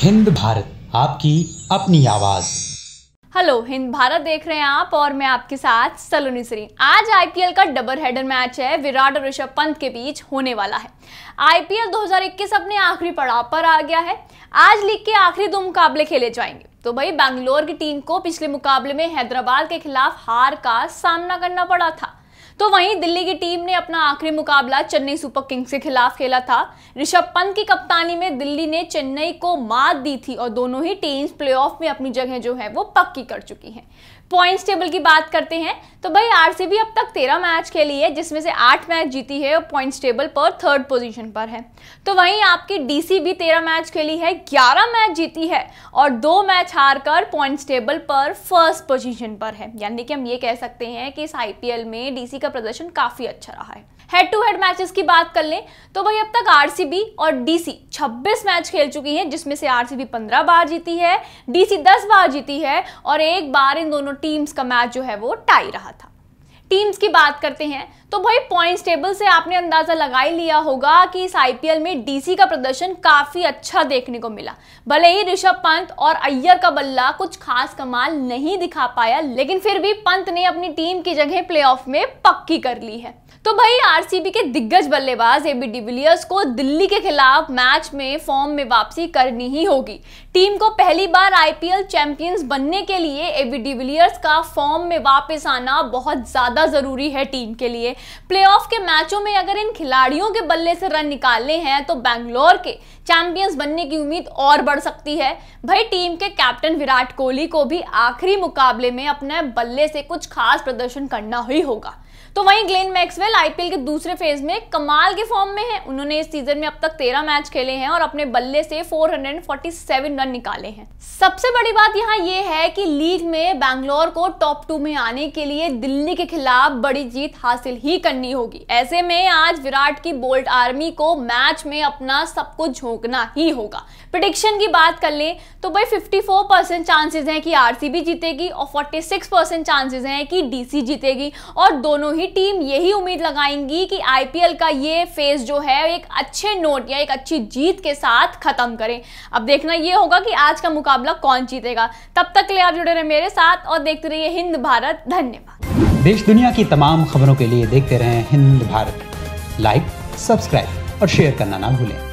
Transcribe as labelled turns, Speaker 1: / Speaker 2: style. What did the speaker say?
Speaker 1: हिंद भारत आपकी अपनी आवाज हेलो हिंद भारत देख रहे हैं आप और मैं आपके साथ सलोनी सरी आज आईपीएल का डबल हेडर मैच है विराट और ऋषभ पंत के बीच होने वाला है आईपीएल 2021 अपने आखिरी पड़ाव पर आ गया है आज लीग के आखिरी दो मुकाबले खेले जाएंगे तो भाई बैंगलोर की टीम को पिछले मुकाबले में हैदराबाद के खिलाफ हार का सामना करना पड़ा था तो वहीं दिल्ली की टीम ने अपना आखिरी मुकाबला चेन्नई सुपर किंग्स के खिलाफ खेला था ऋषभ पंत की कप्तानी में दिल्ली ने चेन्नई को मात दी थी और दोनों ही टीम्स प्लेऑफ में अपनी जगह जो है वो पक्की कर चुकी हैं पॉइंट्स टेबल की बात करते हैं तो भाई आरसीबी अब तक तेरह मैच खेली है जिसमें से आठ मैच जीती है और पॉइंट्स टेबल पर थर्ड पोजीशन पर है तो वहीं आपकी डीसी भी तेरह मैच खेली है ग्यारह मैच जीती है और दो मैच हार कर पॉइंट्स टेबल पर फर्स्ट पोजीशन पर है यानी कि हम ये कह सकते हैं कि इस आईपीएल में डीसी का का प्रदर्शन काफी अच्छा रहा है हेड टू हेड मैचेस की बात कर लें तो वही अब तक आरसीबी और डीसी 26 मैच खेल चुकी हैं जिसमें से आरसीबी 15 बार जीती है डीसी 10 बार जीती है और एक बार इन दोनों टीम्स का मैच जो है वो टाई रहा था टीम्स की बात करते हैं तो भाई पॉइंट्स टेबल से आपने अंदाजा लगा ही लिया होगा कि इस आईपीएल में डीसी का प्रदर्शन काफी अच्छा देखने को मिला भले ही ऋषभ पंत और अय्यर का बल्ला कुछ खास कमाल नहीं दिखा पाया लेकिन फिर भी पंत ने अपनी टीम की जगह प्लेऑफ में पक्की कर ली है तो भाई आरसीबी के दिग्गज बल्लेबाज एबी डिविलियर्स को दिल्ली के खिलाफ मैच में फॉर्म में वापसी करनी ही होगी टीम को पहली बार आईपीएल चैंपियंस बनने के लिए एबी डिविलियर्स का फॉर्म में वापस आना बहुत ज़्यादा ज़रूरी है टीम के लिए प्लेऑफ के मैचों में अगर इन खिलाड़ियों के बल्ले से रन निकालने हैं तो बैंगलोर के चैंपियंस बनने की उम्मीद और बढ़ सकती है भाई टीम के कैप्टन विराट कोहली को भी आखिरी मुकाबले में अपने बल्ले से कुछ खास प्रदर्शन करना ही होगा तो वहीं ग्लेन मैक्सवे चहल आईपीएल के दूसरे फेज में कमाल के फॉर्म में हैं उन्होंने इस सीजन में अब तक तेरह मैच खेले हैं और अपने बल्ले से 447 रन निकाले हैं सबसे बड़ी बात यहाँ ये है कि लीग में बैंगलोर को टॉप टू में आने के लिए दिल्ली के खिलाफ बड़ी जीत हासिल ही करनी होगी ऐसे में आज विराट की बोल्ट आर्मी को मैच में अपना सब कुछ झोंकना ही होगा प्रडिक्शन की बात कर ले तो भाई फिफ्टी चांसेस हैं कि आरसीबी जीतेगी और फोर्टी चांसेस हैं कि डीसी जीतेगी और दोनों ही टीम यही उम्मीद उम्मीद लगाएंगी कि आईपीएल का ये फेज जो है एक अच्छे नोट या एक अच्छी जीत के साथ खत्म करें अब देखना ये होगा कि आज का मुकाबला कौन जीतेगा तब तक ले आप जुड़े रहे मेरे साथ और देखते रहिए हिंद भारत धन्यवाद देश दुनिया की तमाम खबरों के लिए देखते रहें हिंद भारत लाइक सब्सक्राइब और शेयर करना ना भूलें